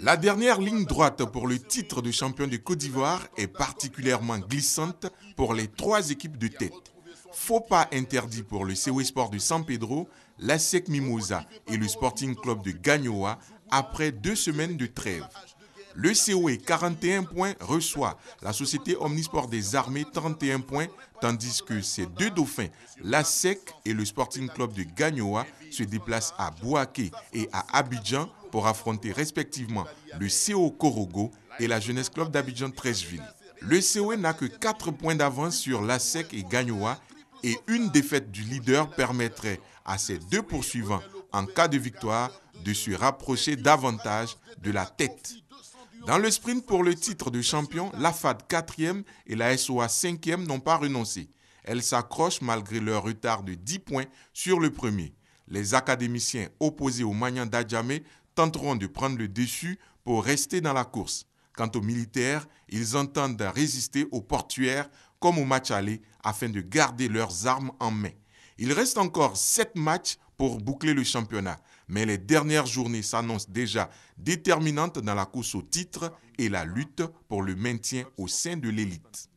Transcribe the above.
La dernière ligne droite pour le titre de champion de Côte d'Ivoire est particulièrement glissante pour les trois équipes de tête. Faux pas interdit pour le COE Sport de San Pedro, l'ASEC Mimosa et le Sporting Club de Gagnoa après deux semaines de trêve. Le COE 41 points reçoit la Société Omnisport des Armées 31 points, tandis que ces deux dauphins, l'ASEC et le Sporting Club de Gagnoa, se déplacent à Bouaké et à Abidjan pour affronter respectivement le CO Corogo et la Jeunesse Club d'Abidjan 13 Le COE n'a que 4 points d'avance sur l'ASEC et Gagnoa et une défaite du leader permettrait à ses deux poursuivants, en cas de victoire, de se rapprocher davantage de la tête. Dans le sprint pour le titre de champion, la FAD 4e et la SOA 5e n'ont pas renoncé. Elles s'accrochent malgré leur retard de 10 points sur le premier. Les académiciens opposés au Magnan d'Adjamé tenteront de prendre le dessus pour rester dans la course. Quant aux militaires, ils entendent résister aux portuaires comme au match aller afin de garder leurs armes en main. Il reste encore sept matchs pour boucler le championnat, mais les dernières journées s'annoncent déjà déterminantes dans la course au titre et la lutte pour le maintien au sein de l'élite.